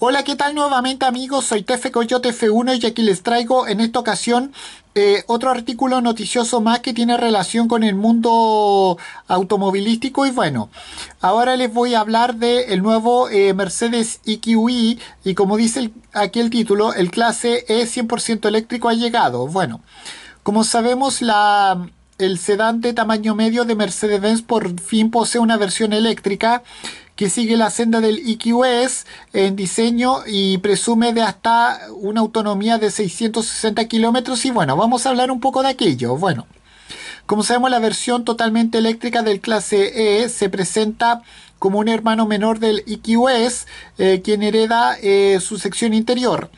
Hola, ¿qué tal nuevamente amigos? Soy Tefe Coyote F1 y aquí les traigo en esta ocasión eh, otro artículo noticioso más que tiene relación con el mundo automovilístico y bueno, ahora les voy a hablar del el nuevo eh, Mercedes EQE e. y como dice aquí el título, el clase E 100% eléctrico ha llegado. Bueno, como sabemos la el sedán de tamaño medio de Mercedes-Benz por fin posee una versión eléctrica que sigue la senda del IQS en diseño y presume de hasta una autonomía de 660 kilómetros. Y bueno, vamos a hablar un poco de aquello. Bueno, como sabemos, la versión totalmente eléctrica del clase E se presenta como un hermano menor del IQS, eh, quien hereda eh, su sección interior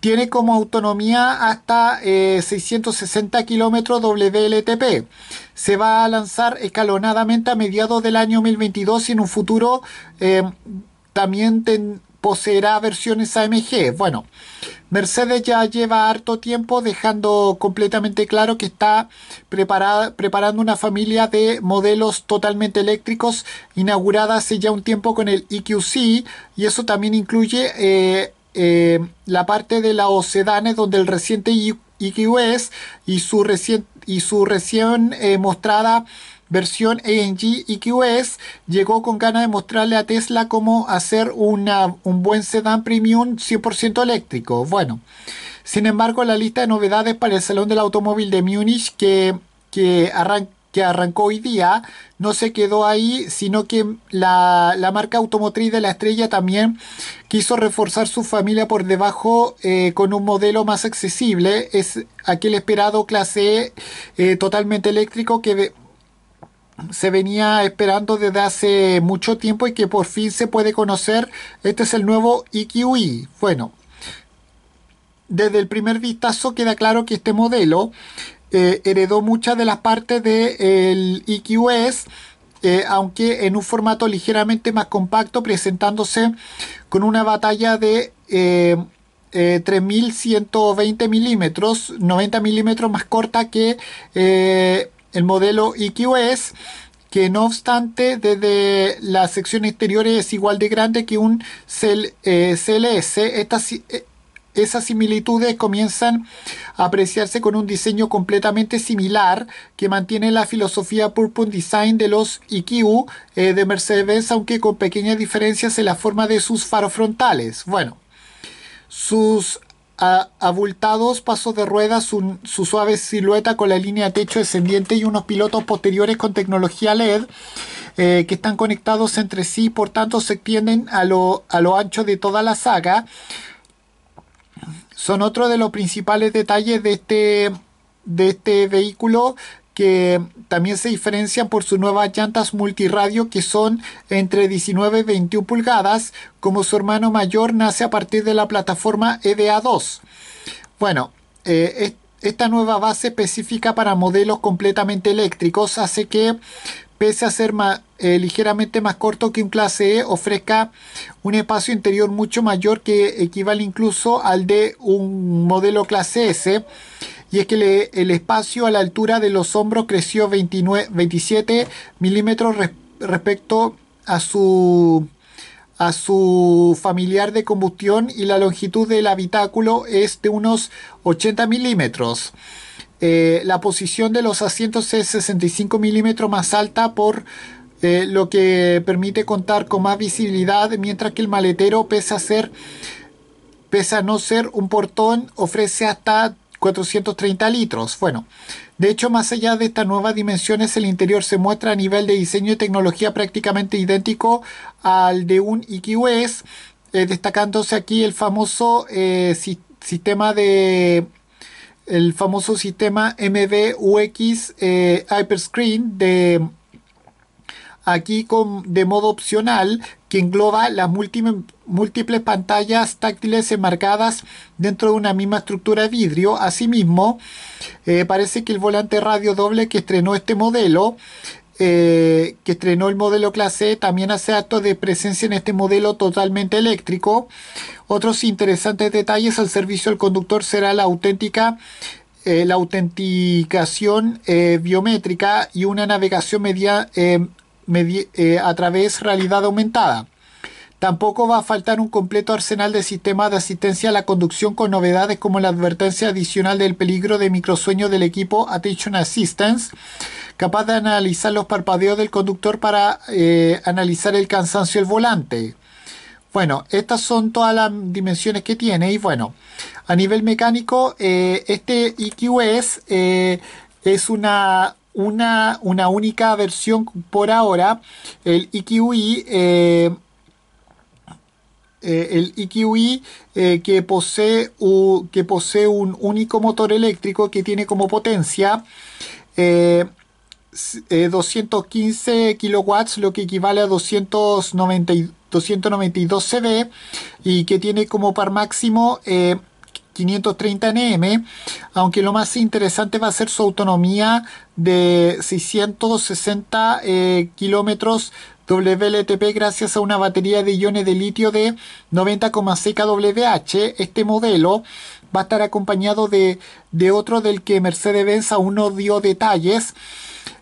tiene como autonomía hasta 660 eh, kilómetros WLTP. Se va a lanzar escalonadamente a mediados del año 2022 y en un futuro eh, también poseerá versiones AMG. Bueno, Mercedes ya lleva harto tiempo dejando completamente claro que está preparando una familia de modelos totalmente eléctricos inaugurada hace ya un tiempo con el EQC y eso también incluye... Eh, eh, la parte de la sedanes donde el reciente IQS y su, y su recién eh, mostrada versión ANG EQS llegó con ganas de mostrarle a Tesla cómo hacer un buen sedán premium 100% eléctrico. Bueno, sin embargo, la lista de novedades para el Salón del Automóvil de Múnich que, que arranca que arrancó hoy día, no se quedó ahí, sino que la, marca automotriz de la estrella también quiso reforzar su familia por debajo eh, con un modelo más accesible. Es aquel esperado clase e, eh, totalmente eléctrico que se venía esperando desde hace mucho tiempo y que por fin se puede conocer. Este es el nuevo EQE. E. Bueno, desde el primer vistazo queda claro que este modelo eh, heredó muchas de las partes del de, e eh, aunque en un formato ligeramente más compacto, presentándose con una batalla de 3120 eh, milímetros, 90 milímetros más corta que el modelo EQS que no obstante desde la sección exterior es igual de grande que un CLS esas similitudes comienzan a apreciarse con un diseño completamente similar que mantiene la filosofía Purple Design de los IQ eh, de Mercedes, aunque con pequeñas diferencias en la forma de sus faros frontales. Bueno, sus ah, abultados pasos de ruedas, su, suave silueta con la línea de techo descendiente y unos pilotos posteriores con tecnología LED eh, que están conectados entre sí, por tanto se extienden a lo, a lo ancho de toda la saga son otro de los principales detalles de este, de este vehículo que también se diferencian por sus nuevas llantas multiradio que son entre 19 y 21 pulgadas, como su hermano mayor nace a partir de la plataforma EDA2. Bueno, eh, esta nueva base específica para modelos completamente eléctricos hace que, pese a ser más... Eh, ligeramente más corto que un clase E ofrezca un espacio interior mucho mayor que equivale incluso al de un modelo clase S y es que el espacio a la altura de los hombros creció 27 milímetros respecto a su a su familiar de combustión y la longitud del habitáculo es de unos 80 milímetros. Eh, la posición de los asientos es 65 milímetros más alta por este, lo que permite contar con más visibilidad, mientras que el maletero, pese a, ser, pese a no ser un portón, ofrece hasta 430 litros. Bueno, de hecho, más allá de estas nuevas dimensiones, el interior se muestra a nivel de diseño y tecnología prácticamente idéntico al de un IQS, eh, destacándose aquí el famoso eh, sistema de el famoso sistema MDUX eh, Hyperscreen de aquí con, de modo opcional que engloba las múltiples pantallas táctiles enmarcadas dentro de una misma estructura de vidrio. Asimismo, eh, parece que el volante radio doble que estrenó este modelo eh, que estrenó el modelo clase también hace acto de presencia en este modelo totalmente eléctrico. Otros interesantes detalles al servicio del conductor será la auténtica eh, la autenticación biométrica y una navegación media, eh, a través realidad aumentada. Tampoco va a faltar un completo arsenal de sistemas de asistencia a la conducción con novedades como la advertencia adicional del peligro de microsueño del equipo Attention Assistance, capaz de analizar los parpadeos del conductor para eh, analizar el cansancio del volante. Bueno, estas son todas las dimensiones que tiene y bueno, a nivel mecánico, eh, este IQS es una una, una única versión por ahora. El IQI. Eh, eh, el IQI eh, que, posee, que posee un único motor eléctrico que tiene como potencia 215 kilowatts, lo que equivale a 292 CV y que tiene como par máximo 530nm, aunque lo más interesante va a ser su autonomía de 660 eh, kilómetros WLTP gracias a una batería de iones de litio de 90,6 kWh. Este modelo va a estar acompañado de, otro del que Mercedes-Benz aún no dio detalles.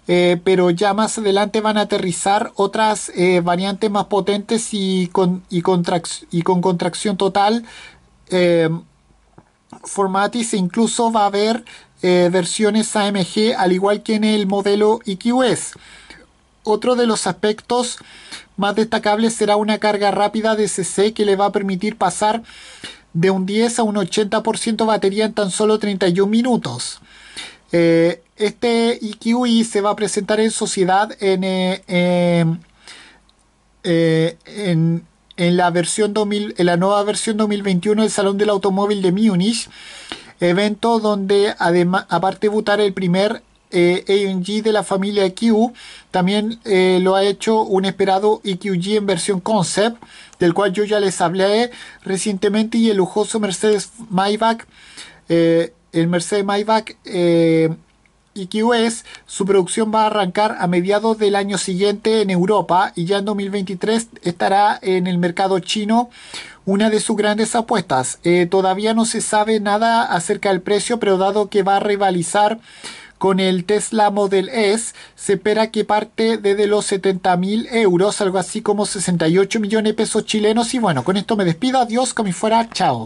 Eh, pero ya más adelante van a aterrizar otras eh, variantes más potentes y con, y, y con contracción total eh, Formatis e incluso va a haber eh, versiones AMG al igual que en el modelo EQS. Otro de los aspectos más destacables será una carga rápida de CC que le va a permitir pasar de un 10 a un 80% batería en tan solo 31 minutos. Eh, este EQI se va a presentar en sociedad en, eh, em, en en la, versión 2000, en la nueva versión 2021 del Salón del Automóvil de Múnich, evento donde además, aparte de votar el primer eh, de la familia EQ. también eh, lo ha hecho un esperado EQG en versión concept, del cual yo ya les hablé recientemente, y el lujoso Mercedes Maybach. Eh, el Mercedes Maybach eh, es su producción va a arrancar a mediados del año siguiente en Europa y ya en 2023 estará en el mercado chino una de sus grandes apuestas. Eh, todavía no se sabe nada acerca del precio, pero dado que va a rivalizar con el Tesla Model S, se espera que parte desde los 70 mil euros, algo así como 68 millones de pesos chilenos. Y bueno, con esto me despido. Adiós, como fuera. Chao.